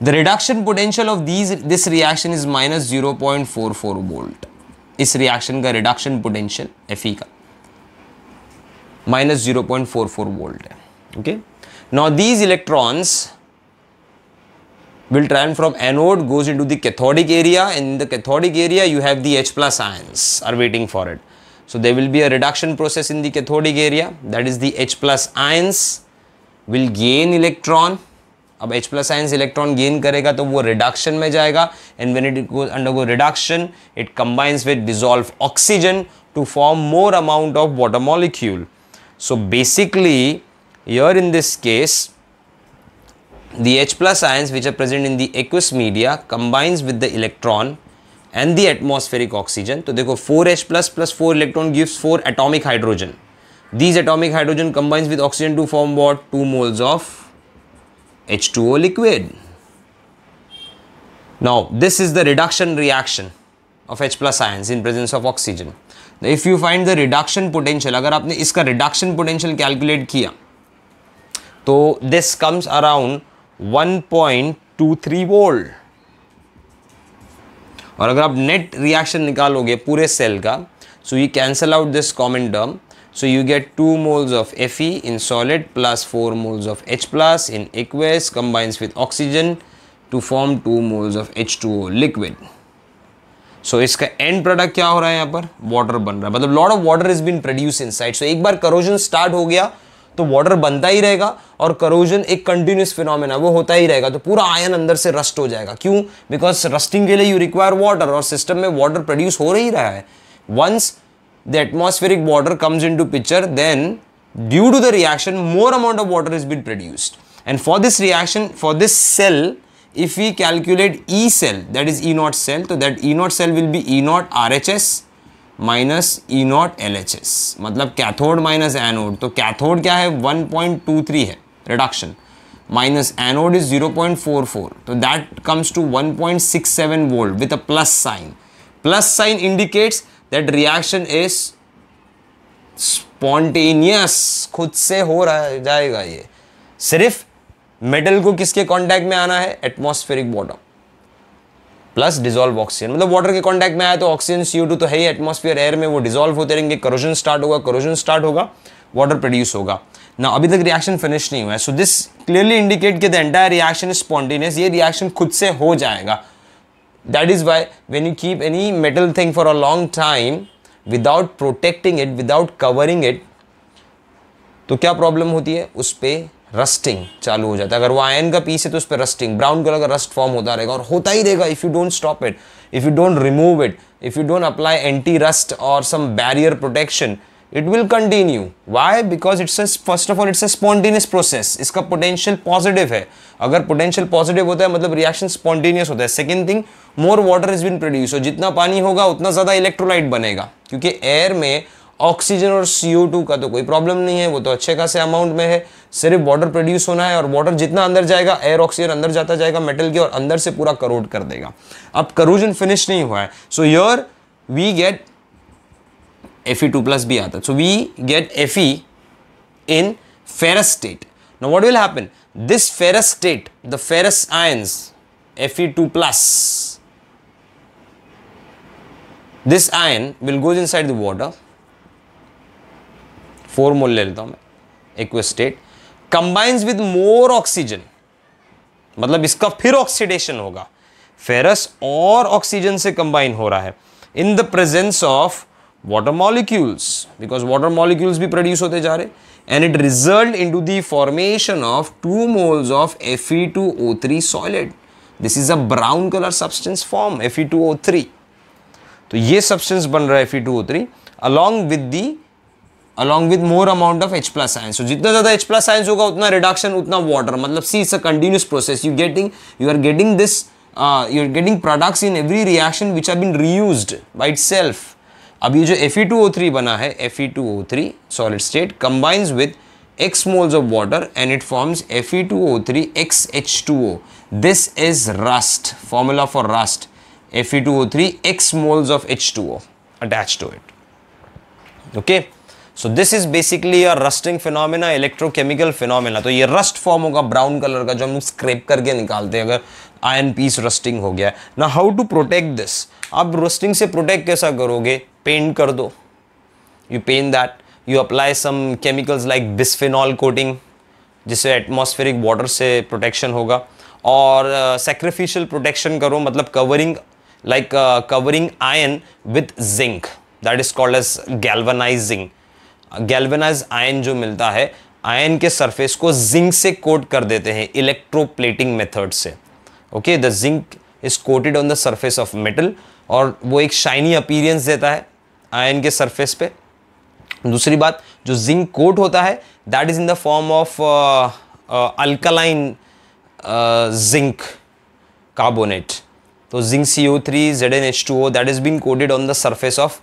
the reduction potential of these this reaction is minus zero point four four volt इस reaction का reduction potential F E का minus 0.44 volt okay now these electrons will turn from anode goes into the cathodic area and in the cathodic area you have the H plus ions are waiting for it. So there will be a reduction process in the cathodic area that is the H plus ions will gain electron. अब H plus ions electron gain करेगा तो वो reduction में जाएगा and when it goes undergo reduction it combines with dissolved oxygen to form more amount of water molecule. So basically here in this case the H plus ions which are present in the aqueous media combines with the electron and the atmospheric oxygen. So देखो 4H plus plus 4 electron gives 4 atomic hydrogen. These atomic hydrogen combines with oxygen to form what? 2 moles of H2O liquid. Now this is the reduction reaction of H plus ions in presence of oxygen. If you find the reduction potential अगर आपने इसका reduction potential calculate किया तो this comes around 1.23 volt और अगर आप net reaction निकालोगे पूरे सेल का so you cancel out this common term so you get 2 moles of Fe in solid plus 4 moles of H plus in aqueous combines with oxygen to form 2 moles of H2O liquid so so, इसका end product क्या हो रहा है यहाँ पर water बन रहा है मतलब lot of water is been produce in inside so एक बार करोजन स्टार्ट हो गया तो वाटर बनता ही रहेगा और करोजन एक कंटिन्यूस फिनोमेना वो होता ही रहेगा तो पूरा आयन अंदर से रस्ट हो जाएगा क्यों बिकॉज रस्टिंग के लिए यू रिक्वायर वाटर और सिस्टम में वाटर प्रोड्यूस हो रही रहा है once the atmospheric water comes into picture then due to the reaction more amount of water is been produced and for this reaction for this cell if we calculate E cell that is E naught cell तो that E naught cell will be E naught RHS minus E naught L H S मतलब cathode minus anode तो cathode क्या है 1.23 है reduction minus anode is 0.44 तो that comes to 1.67 volt with a plus sign plus sign indicates that reaction is spontaneous खुद से हो रहा जाएगा ये सिर्फ मेटल को किसके कांटेक्ट में आना है atmospheric water plus dissolve oxygen मतलब वाटर के कांटेक्ट में आया तो ऑक्सीजन सी तो है ही एटमॉस्फेयर एयर में वो डिजोल्व होते रहेंगे करोजन स्टार्ट होगा करोजन स्टार्ट होगा वाटर प्रोड्यूस होगा ना अभी तक रिएक्शन फिनिश नहीं हुआ है सो दिस क्लियरली इंडिकेट कि the entire reaction is spontaneous ये रिएक्शन खुद से हो जाएगा that is why when you keep any metal thing for a long time without protecting it without covering it तो क्या प्रॉब्लम होती है उस पर रस्टिंग चालू हो जाता है अगर वो आयन का पीस है तो उस पर रस्टिंग ब्राउन कलर का रस्ट फॉर्म होता रहेगा और होता ही रहेगा if you don't stop it if you don't remove it if you don't apply anti rust और some barrier protection it will continue why because it's first of all it's a spontaneous process इसका potential positive है अगर potential positive होता है मतलब reaction spontaneous होता है second thing more water is been produce और जितना पानी होगा उतना ज़्यादा इलेक्ट्रोलाइट बनेगा क्योंकि एयर में ऑक्सीजन और CO2 का तो कोई प्रॉब्लम नहीं है वो तो अच्छे खासे अमाउंट में है सिर्फ वाटर प्रोड्यूस होना है और वाटर जितना अंदर जाएगा एयर ऑक्सीजन अंदर जाता जाएगा मेटल की और अंदर से पूरा करोड कर देगा अब करोजन फिनिश नहीं हुआ है so your we get F E two plus भी आता है so we get F E in ferrous state. Now what will happen? This ferrous state, the ferrous two Fe2 this iron will goes in side the water four mole ले लेता हूं मैं aqueous state combines with more oxygen मतलब इसका फिर oxidation होगा ferrous और oxygen से कंबाइन हो रहा है in the presence of water molecules because water molecules भी प्रोड्यूस होते जा रहे and it result in into formation of two moles of F E two O three solid this is a brown colour substance form F E two O three तो ये substance बन रहा है F E two O three along with the along with more amount of H plus ions. So, jitna zyada H plus ions hoga, utna reduction, utna water. Matlab, see, it's a continuous process. You getting, you are getting this, uh, you're getting products in every reaction which have been reused by itself. अब ये जो Fe2O3 बना है Fe2O3 solid state combines with x moles of water and it forms Fe2O3 xH2O. This is rust formula for rust. Fe2O3 x moles of H2O attached to it. Okay. So this is basically your rusting phenomena electrochemical phenomena तो ये rust form होगा brown colour का जो हम scrape करके निकालते हैं अगर आयन पीस रस्टिंग हो गया ना हाउ टू प्रोटेक्ट दिस आप रस्टिंग से प्रोटेक्ट कैसा करोगे पेंट कर दो you paint that you apply some chemicals like bisphenol coating जिससे एटमोस्फेरिक वाटर से प्रोटेक्शन होगा और सेक्रीफिशियल uh, प्रोटेक्शन करो मतलब covering like covering iron with zinc that is called as galvanising galvanise iron जो मिलता है आयन के सरफेस को जिंक से कोट कर देते हैं इलेक्ट्रोप्लेटिंग मेथड से okay the zinc is coated on the surface of metal और वो एक शाइनी अपीरियंस देता है आयन के सरफेस पे दूसरी बात जो जिंक कोट होता है that is in the form of alkaline zinc carbonate तो zinc C O three Z N H two O that is been coated on the surface of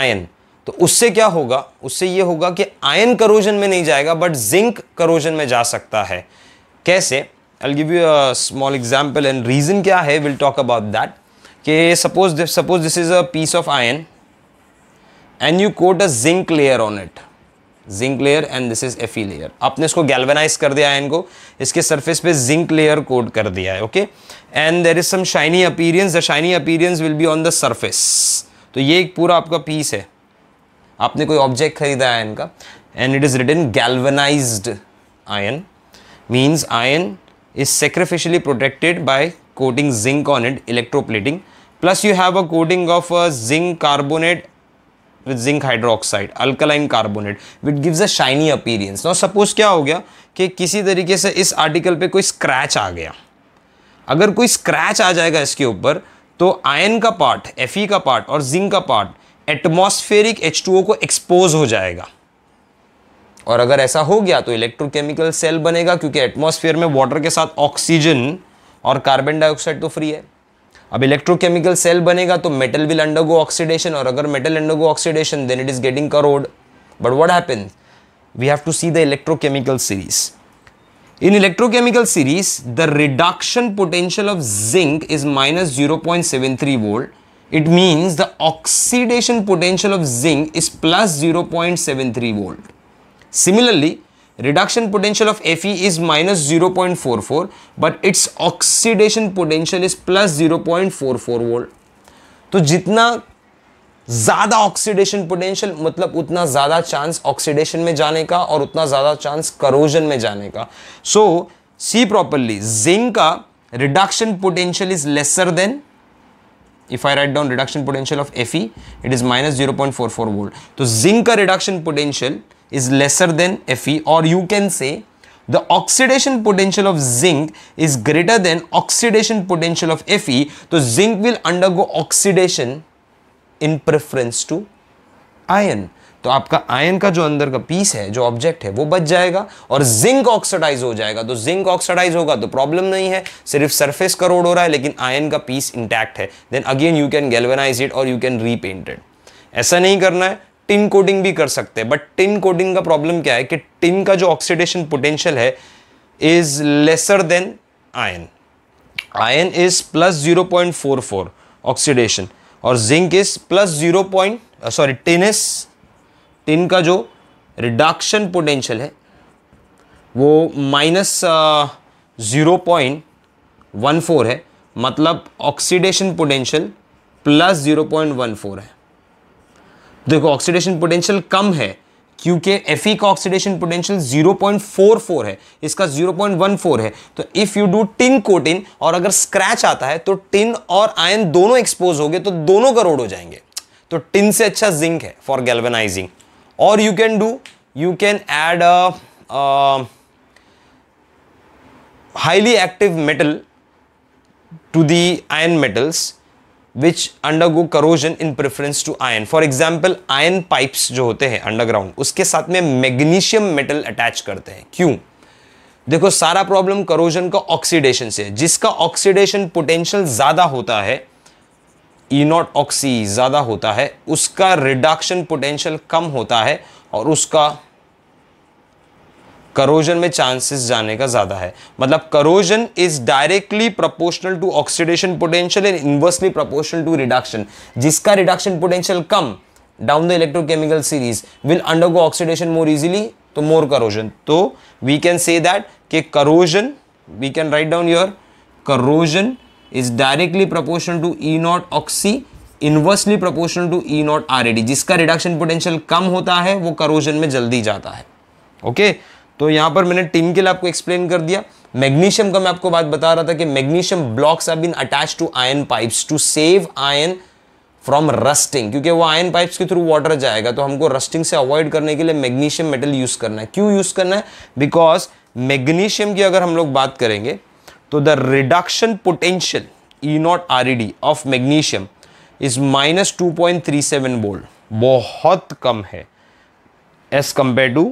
iron तो उससे क्या होगा उससे ये होगा कि आयन करोजन में नहीं जाएगा बट जिंक करोजन में जा सकता है कैसे I give you a small example and reason क्या है विल टॉक अबाउट दैट कि suppose suppose this is a piece of iron and you coat a zinc layer on it zinc layer and this is F E layer आपने इसको galvanise कर दिया ion को इसके surface पे जिंक लेयर कोट कर दिया है okay and there is some shiny appearance the shiny appearance will be on the surface तो ये एक पूरा आपका पीस है आपने कोई ऑब्जेक्ट खरीदा आयन का and it is written galvanise iron means iron is sacrificially protected by coating zinc on it electroplating plus you have a coating of a zinc carbonate with zinc hydroxide alkaline carbonate with gives a shiny appearance और suppose क्या हो गया कि किसी तरीके से इस article पे कोई स्क्रैच आ गया अगर कोई स्क्रैच आ जाएगा इसके ऊपर तो आयन का पार्ट एफ का पार्ट और जिंक का पार्ट एटमॉस्फेरिक H2O को एक्सपोज हो जाएगा और अगर ऐसा हो गया तो इलेक्ट्रोकेमिकल सेल बनेगा क्योंकि एटमॉस्फेयर में वाटर के साथ ऑक्सीजन और कार्बन डाइऑक्साइड तो फ्री है अब इलेक्ट्रोकेमिकल सेल बनेगा तो मेटल विल अंडरगो ऑक्सीडेशन और अगर metal undergo oxidation then it is getting corrode but what to see the electrochemical series in electrochemical series the reduction potential of zinc is minus zero point seven three volt it means the oxidation potential of zinc is plus 0.73 volt. Similarly, reduction potential of Fe is minus 0.44 but its oxidation potential is plus 0.44 volt. तो जितना ज़्यादा oxidation potential मतलब उतना ज़्यादा chance oxidation में जाने का और उतना ज़्यादा चांस करोजन में जाने का सो सी प्रॉपरली जिंक का reduction potential is lesser than if I write down reduction potential of Fe, it is minus 0.44 volt. So zinc reduction potential is lesser than Fe or you can say the oxidation potential of zinc is greater than oxidation potential of Fe. So zinc will undergo oxidation in preference to iron. तो आपका ion का जो अंदर का piece है जो object है वो बच जाएगा और जिंक ऑक्सीडाइज हो जाएगा तो जिंक ऑक्सीडाइज होगा तो प्रॉब्लम नहीं है सिर्फ सरफेस करोड़ हो रहा है लेकिन आयन का पीस इंटैक्ट है then again you can galvanise it और यू कैन रीपेंट इट ऐसा नहीं करना है टिन कोडिंग भी कर सकते हैं बट टिन कोडिंग का प्रॉब्लम क्या है कि टिन का जो ऑक्सीडेशन पोटेंशियल है is lesser than iron iron is plus zero point four four oxidation और zinc is plus zero point sorry tin तो इनका जो रिडक्शन पोटेंशियल है वो minus zero point one four है मतलब oxidation potential plus zero point one four है देखो ऑक्सीडेशन पोटेंशियल कम है क्योंकि एफ का ऑक्सीडेशन पोटेंशियल 0.44 है इसका 0.14 है तो if you do tin coating और अगर स्क्रैच आता है तो टिन और आयन दोनों एक्सपोज हो गए तो दोनों करोड़ हो जाएंगे तो टिन से अच्छा जिंक है फॉर गैल्वेनाइजिंग और you can do you can add a highly active metal to the iron metals which undergo corrosion in preference to iron for example iron pipes जो होते हैं अंडरग्राउंड उसके साथ में मैग्नीशियम मेटल अटैच करते हैं क्यों देखो सारा प्रॉब्लम करोजन का ऑक्सीडेशन से है जिसका ऑक्सीडेशन पोटेंशियल ज़्यादा होता है नॉट ऑक्सी ज़्यादा होता है उसका रिडक्शन पोटेंशियल कम होता है और उसका करोजन में चांसेस जाने का ज़्यादा है मतलब corrosion is directly proportional to oxidation potential and inversely proportional to reduction जिसका रिडक्शन पोटेंशियल कम down the electrochemical series will undergo oxidation more easily तो मोर करोजन तो वी कैन से दैट के corrosion we can write down your corrosion is directly proportional to E nought ऑक्सी inversely proportional to E nought R जिसका reduction potential कम होता है वो corrosion में जल्दी जाता है ओके okay? तो यहां पर मैंने टीम के लिए आपको एक्सप्लेन कर दिया मैग्नीशियम का मैं आपको बात बता रहा था कि magnesium blocks are been attach to iron pipes to save iron from rusting क्योंकि वो आयन पाइप्स के थ्रू वाटर जाएगा तो हमको रस्टिंग से अवॉइड करने के लिए मैग्नीशियम मेटल यूज़ करना है क्यों यूज़ करना है बिकॉज मैग्नीशियम की अगर हम लोग बात करेंगे तो the reduction potential E nought R of magnesium is minus two point three seven volt बहुत कम है as compare to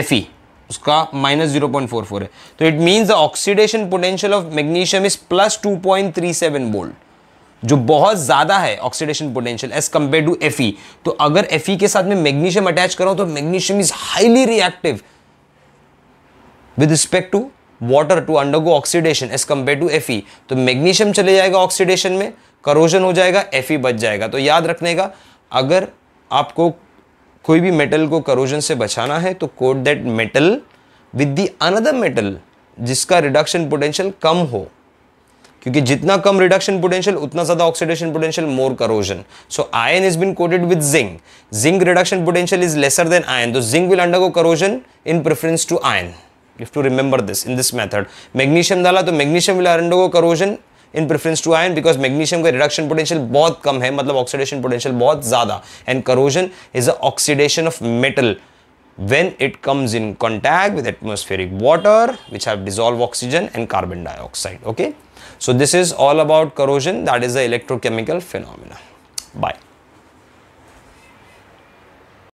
F E उसका minus zero point four four है तो it means the oxidation potential of magnesium is plus two point three seven volt जो बहुत ज़्यादा है oxidation potential as compare to F तो अगर एफ के साथ में मैग्नीशियम अटैच कराऊं तो magnesium is highly reactive with respect to water to undergo oxidation as compare to F तो मैग्नीशियम चले जाएगा ऑक्सीडेशन में करोजन हो जाएगा एफ बच जाएगा तो याद रखने का अगर आपको कोई भी मेटल को करोजन से बचाना है तो coat that metal with the another metal जिसका रिडक्शन पोटेंशियल कम हो क्योंकि जितना कम रिडक्शन पोटेंशियल उतना ज्यादा oxidation potential more corrosion so iron is been coated with zinc zinc reduction potential is lesser than iron तो zinc will undergo corrosion in preference to iron you have to remember this in this method magnesium डाला तो magnesium will undergo corrosion in preference to iron because magnesium का reduction potential बहुत कम है मतलब oxidation potential बहुत ज्यादा and corrosion is a oxidation of metal when it comes in contact with atmospheric water which have dissolved oxygen and carbon dioxide okay so this is all about corrosion that is the electrochemical phenomena bye